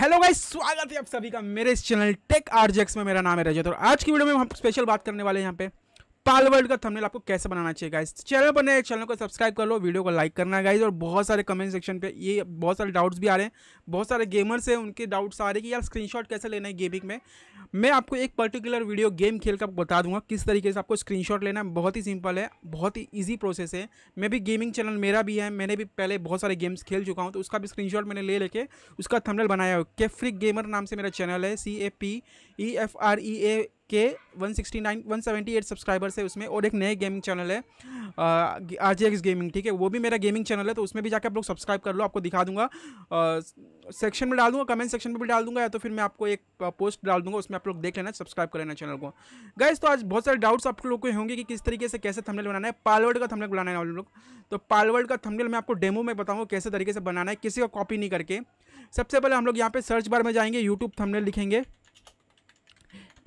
Hello guys स्वागत है आप सभी का मेरे इस चैनल टेक आरजेक्स में मेरा नाम है रजत और आज की वीडियो में हम स्पेशल बात करने वाले हैं यहाँ पे पाल वर्ल्ड का थंबनेल आपको कैसे बनाना चाहिए गाइज चैनल पर नए चैनल को सब्सक्राइब कर लो वीडियो को लाइक करना गाइज और बहुत सारे कमेंट सेक्शन पे ये बहुत सारे डाउट्स भी आ रहे हैं बहुत सारे गेमर्स हैं उनके डाउट्स आ रहे हैं कि यार स्क्रीनशॉट कैसे लेना है गेमिंग में मैं आपको एक पर्टिकुलर वीडियो गेम खेल का बता दूंगा किस तरीके से आपको स्क्रीनशॉट लेना है बहुत ही सिंपल है बहुत ही ईजी प्रोसेस है मैं भी गेमिंग चैनल मेरा भी है मैंने भी पहले बहुत सारे गेम्स खेल चुका हूँ तो उसका भी स्क्रीन मैंने ले लेके उसका थंबनेल बनाया हो केफ्रिक गेमर नाम से मेरा चैनल है C A P E F R E A के 169 178 सब्सक्राइबर्स है उसमें और एक नए गेमिंग चैनल है आर जी एक्स गेमिंग ठीक है वो भी मेरा गेमिंग चैनल है तो उसमें भी जाकर आप लोग सब्सक्राइब कर लो आपको दिखा दूंगा सेक्शन में डाल दूंगा कमेंट सेक्शन में भी डाल दूंगा या तो फिर मैं आपको एक पोस्ट डाल दूंगा उसमें आप लोग देख लेना सब्सक्राइब कर लेना चैनल को गैस तो आज बहुत सारे डाउट्स आप लोग को होंगे कि किस तरीके से कैसे थमनेल बनाना है पालवर्ड का थमनेल बनाना है आप लोग तो पालवर्ड का थमनेल मैं आपको डेमो में बताऊँगा कैसे तरीके से बनाना है किसी का कॉपी नहीं करके सबसे पहले हम लोग यहाँ पर सर्च बार में जाएंगे यूट्यूब थमनेल लिखेंगे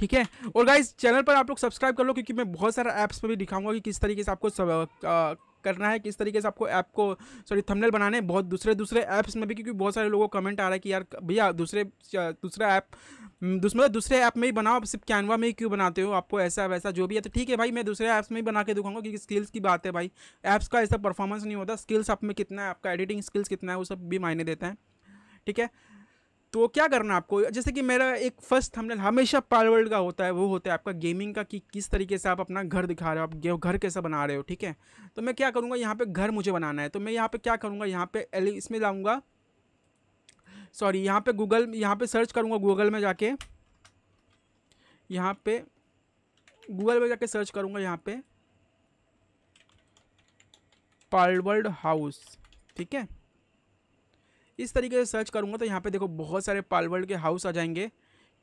ठीक है और गाइज चैनल पर आप लोग सब्सक्राइब कर लो क्योंकि मैं बहुत सारे ऐप्स पर भी दिखाऊंगा कि किस तरीके से आपको सब, आ, करना है किस तरीके से आपको ऐप को सॉरी थंबनेल बनाने हैं बहुत दूसरे दूसरे ऐप्स में भी क्योंकि बहुत सारे लोगों को कमेंट आ रहा है कि यार भैया दूसरे दूसरा ऐप हम्म, मतलब दूसरे ऐप में ही बनाओ आप सिर्फ कैनवा में ही क्यों बनाते हो आपको ऐसा वैसा जो भी है तो ठीक है भाई मैं दूसरे ऐप्स में ही बना के दिखाऊंगा क्योंकि स्किल्स की बात है भाई ऐप्स का ऐसा परफॉर्मेंस नहीं होता स्किल्स आप में कितना है आपका एडिटिंग स्किल्स कितना है वो सब भी मायने देता है ठीक है तो क्या करना है आपको जैसे कि मेरा एक फर्स्ट हमने हमेशा पार वर्ल्ड का होता है वो होता है आपका गेमिंग का कि किस तरीके से आप अपना घर दिखा रहे हो आप घर कैसा बना रहे हो ठीक है तो मैं क्या करूँगा यहाँ पर घर मुझे बनाना है तो मैं यहाँ पर क्या करूँगा यहाँ पर इसमें लाऊँगा सॉरी यहाँ पे गूगल यहाँ पे सर्च करूँगा गूगल में जाके यहाँ पे गूगल में जाके सर्च करूँगा यहाँ पे वर्ल्ड हाउस ठीक है इस तरीके से सर्च करूँगा तो यहाँ पर देखो बहुत सारे पालवर्ल्ड के हाउस आ जाएंगे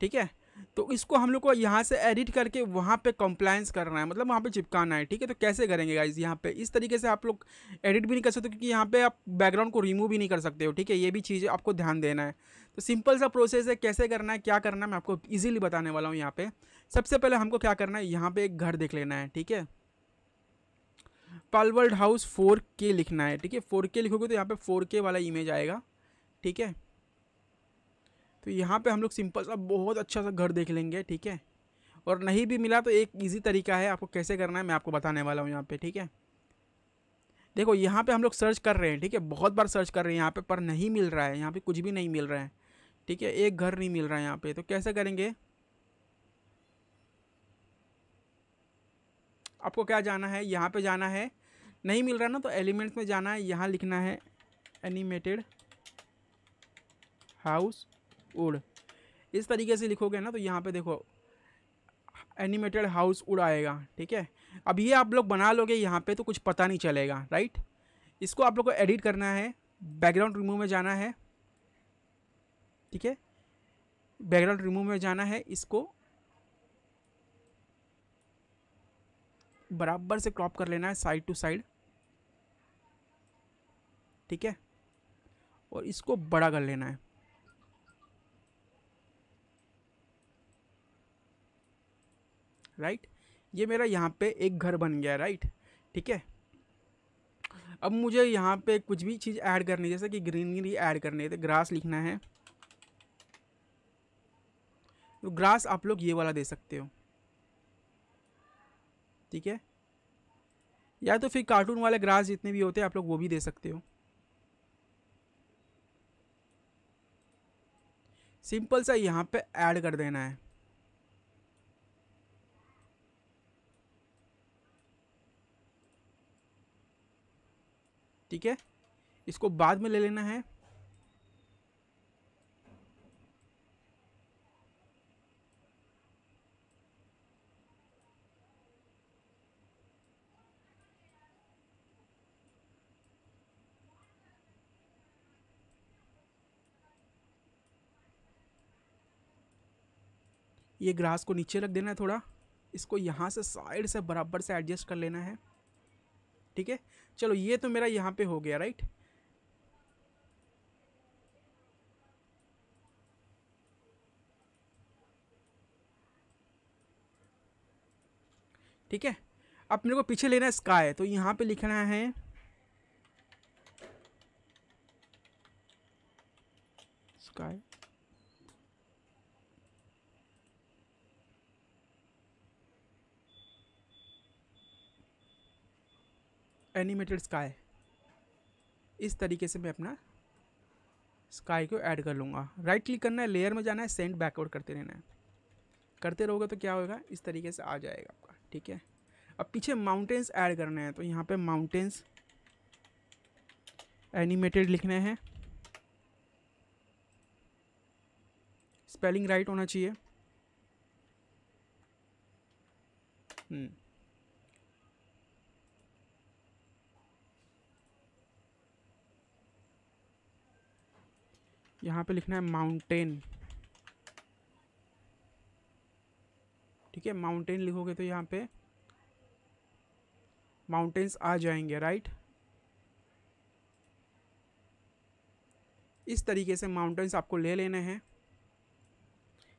ठीक है तो इसको हम लोग को यहाँ से एडिट करके वहाँ पे कंप्लायंस करना है मतलब वहाँ पे चिपकाना है ठीक है तो कैसे करेंगे गाइज यहाँ पे इस तरीके से आप लोग एडिट भी नहीं कर सकते क्योंकि यहाँ पे आप बैकग्राउंड को रिमूव भी नहीं कर सकते हो ठीक है ये भी चीज़ आपको ध्यान देना है तो सिंपल सा प्रोसेस है कैसे करना है क्या करना है मैं आपको ईजिली बताने वाला हूँ यहाँ पर सबसे पहले हमको क्या करना है यहाँ पर एक घर देख लेना है ठीक है पालवर्ल्ड हाउस फोर लिखना है ठीक है फोर लिखोगे तो यहाँ पर फोर वाला इमेज आएगा ठीक है तो यहाँ पे हम लोग सिंपल सा बहुत अच्छा सा घर देख लेंगे ठीक है और नहीं भी मिला तो एक इजी तरीका है आपको कैसे करना है मैं आपको बताने वाला हूँ यहाँ पे ठीक है देखो यहाँ पे हम लोग सर्च कर रहे हैं ठीक है बहुत बार सर्च कर रहे हैं यहाँ पे पर नहीं मिल रहा है यहाँ पे कुछ भी नहीं मिल रहा है ठीक है एक घर नहीं मिल रहा है यहाँ पर तो कैसे करेंगे आपको क्या जाना है यहाँ पर जाना है नहीं मिल रहा ना तो एलिमेंट्स में जाना है यहाँ लिखना है एनिमेटेड हाउस उड इस तरीके से लिखोगे ना तो यहाँ पे देखो एनिमेटेड हाउस उड आएगा ठीक है अब ये आप लोग बना लोगे यहाँ पे तो कुछ पता नहीं चलेगा राइट इसको आप लोग को एडिट करना है बैकग्राउंड रिमूव में जाना है ठीक है बैकग्राउंड रिमूव में जाना है इसको बराबर से क्रॉप कर लेना है साइड टू साइड ठीक है और इसको बड़ा कर लेना है राइट ये मेरा यहाँ पे एक घर बन गया राइट ठीक है अब मुझे यहाँ पे कुछ भी चीज़ ऐड करनी जैसे कि ग्रीनरी ऐड करनी है तो ग्रास लिखना है तो ग्रास आप लोग ये वाला दे सकते हो ठीक है या तो फिर कार्टून वाले ग्रास जितने भी होते हैं आप लोग वो भी दे सकते हो सिंपल सा यहाँ पे ऐड कर देना है ठीक है इसको बाद में ले लेना है ये ग्रास को नीचे रख देना है थोड़ा इसको यहाँ से साइड से बराबर से एडजस्ट कर लेना है ठीक है चलो ये तो मेरा यहाँ पे हो गया राइट ठीक है अब मेरे को पीछे लेना है स्काई तो यहाँ पे लिखना है स्काई एनिमेटेड स्काई इस तरीके से मैं अपना स्काई को ऐड कर लूँगा राइट क्लिक करना है लेयर में जाना है सेंड बैकवर्ड करते रहना है करते रहोगे तो क्या होगा इस तरीके से आ जाएगा आपका ठीक है अब पीछे माउंटेंस ऐड करने हैं तो यहाँ पे माउंटेंस एनिमेटेड लिखने हैं स्पेलिंग राइट होना चाहिए हम्म। यहाँ पे लिखना है माउंटेन ठीक है माउंटेन लिखोगे तो यहाँ पे माउंटेन्स आ जाएंगे राइट इस तरीके से माउंटेन्स आपको ले लेने हैं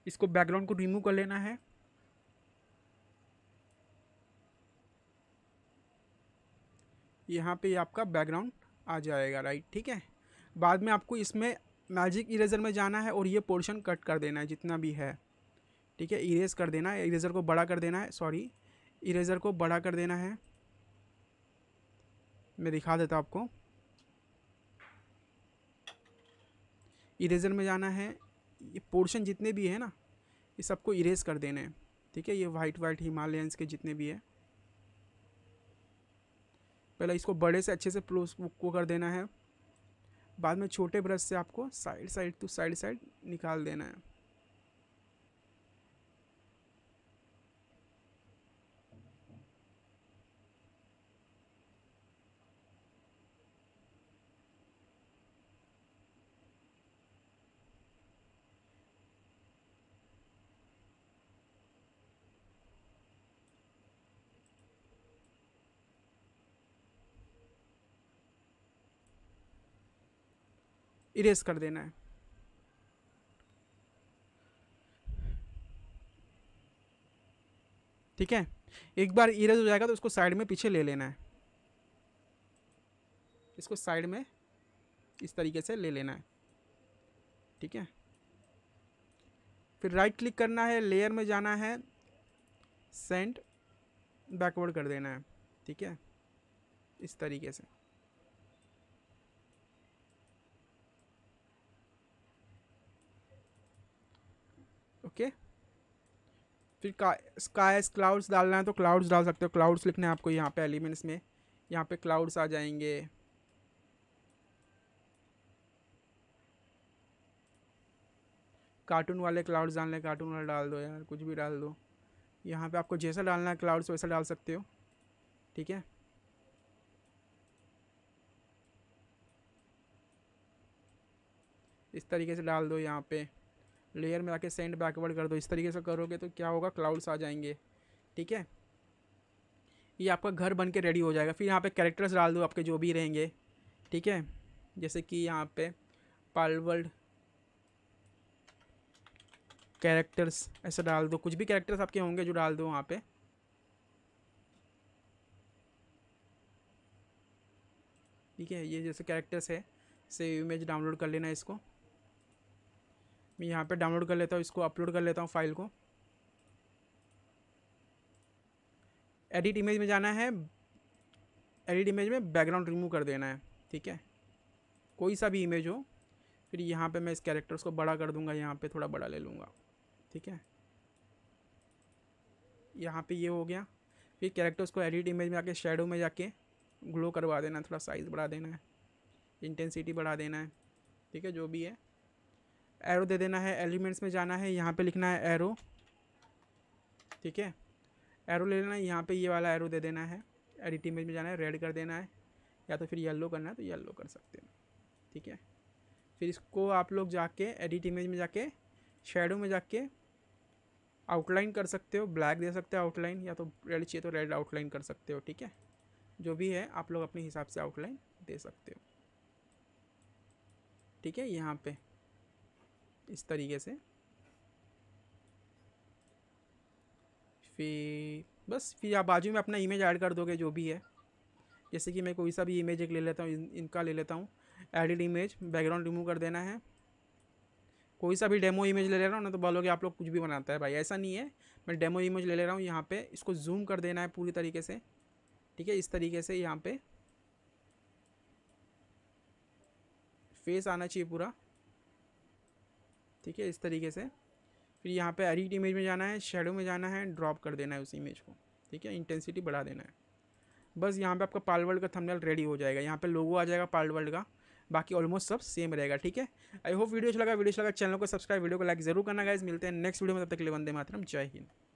इसको बैकग्राउंड को रिमूव कर लेना है यहाँ पे आपका बैकग्राउंड आ जाएगा राइट ठीक है बाद में आपको इसमें मैजिक इरेजर में जाना है और ये पोर्शन कट कर देना है जितना भी है ठीक है इरेज कर देना है इरेजर को बड़ा कर देना है सॉरी इरेजर को बड़ा कर देना है मैं दिखा देता आपको इरेजर में जाना है ये पोर्शन जितने भी है ना ये सबको इरेज कर देना है ठीक है ये वाइट वाइट हिमालयंस के जितने भी है पहले इसको बड़े से अच्छे से प्लोज को कर देना है बाद में छोटे ब्रश से आपको side side to side side निकाल देना है इरेज कर देना है ठीक है एक बार इरेज हो जाएगा तो उसको साइड में पीछे ले लेना है इसको साइड में इस तरीके से ले लेना है ठीक है फिर राइट क्लिक करना है लेयर में जाना है सेंड बैकवर्ड कर देना है ठीक है इस तरीके से ओके फिर स्काइस क्लाउड्स डालना है तो क्लाउड्स डाल सकते हो क्लाउड्स लिखना है आपको यहाँ पे एलिमेंट्स में यहाँ पे क्लाउड्स आ जाएंगे कार्टून वाले क्लाउड्स डालने कार्टून वाले डाल दो यार कुछ भी डाल दो यहाँ पे आपको जैसा डालना है क्लाउड्स वैसा डाल सकते हो ठीक है इस तरीके से डाल दो यहाँ पे लेयर में आके सेंड बैकवर्ड कर दो इस तरीके से करोगे तो क्या होगा क्लाउड्स आ जाएंगे ठीक है ये आपका घर बन के रेडी हो जाएगा फिर यहाँ पे कैरेक्टर्स डाल दो आपके जो भी रहेंगे ठीक है जैसे कि यहाँ पे पालवर्ल्ड कैरेक्टर्स ऐसा डाल दो कुछ भी कैरेक्टर्स आपके होंगे जो डाल दो वहाँ पे ठीक है ये जैसे कैरेक्टर्स है से इमेज डाउनलोड कर लेना इसको मैं यहाँ पे डाउनलोड कर लेता हूँ इसको अपलोड कर लेता हूँ फाइल को एडिट इमेज में जाना है एडिट इमेज में बैकग्राउंड रिमूव कर देना है ठीक है कोई सा भी इमेज हो फिर यहाँ पे मैं इस कैरेक्टर्स को बड़ा कर दूंगा यहाँ पे थोड़ा बड़ा ले लूँगा ठीक है यहाँ पे ये हो गया फिर कैरेक्टर्स को एडिट इमेज में आके शेडो में जाके ग्लो करवा देना थोड़ा साइज़ बढ़ा देना है इंटेंसिटी बढ़ा देना है ठीक है जो भी है एरो दे देना है एलिमेंट्स में जाना है यहाँ पे लिखना है एरो ठीक है एरो ले लेना है यहाँ पे ये वाला एरो दे देना है एडिट इमेज में जाना है रेड कर देना है या तो फिर येल्लो करना है तो येल्लो कर सकते हो ठीक है फिर इसको आप लोग जाके एडिट इमेज में जाके शेडो में जाके आउटलाइन कर सकते हो ब्लैक दे सकते हो आउटलाइन या तो रेड चाहिए तो रेड आउटलाइन कर सकते हो ठीक है जो भी है आप लोग अपने हिसाब से आउटलाइन दे सकते हो ठीक है यहाँ पे इस तरीके से फिर बस फिर आप बाजू में अपना इमेज ऐड कर दोगे जो भी है जैसे कि मैं कोई सा भी इमेज एक ले लेता हूँ इन, इनका ले लेता हूँ एडिट इमेज बैकग्राउंड रिमूव कर देना है कोई सा भी डेमो इमेज ले ले रहा हूँ ना तो बोलोगे आप लोग कुछ भी बनाता है भाई ऐसा नहीं है मैं डेमो इमेज ले ले रहा हूँ यहाँ पे इसको जूम कर देना है पूरी तरीके से ठीक है इस तरीके से यहाँ पे फेस आना चाहिए पूरा ठीक है इस तरीके से फिर यहाँ पे अरिट इमेज में जाना है शेडो में जाना है ड्रॉप कर देना है उस इमेज को ठीक है इंटेंसिटी बढ़ा देना है बस यहाँ पे आपका पाल वर्ल्ड का थंबनेल रेडी हो जाएगा यहाँ पे लोगो आ जाएगा पाल वर्ल्ड का बाकी ऑलमोस्ट सब सेम रहेगा ठीक है आई होप वीडियो अच्छा लगा वीडियो अच्छा लगा चैनल को सब्सक्राइब वीडियो को लाइक जरूर करना गाइज मिलते हैं नेक्स्ट वीडियो में तब तक के लिए वंदे मातरम जय हिंद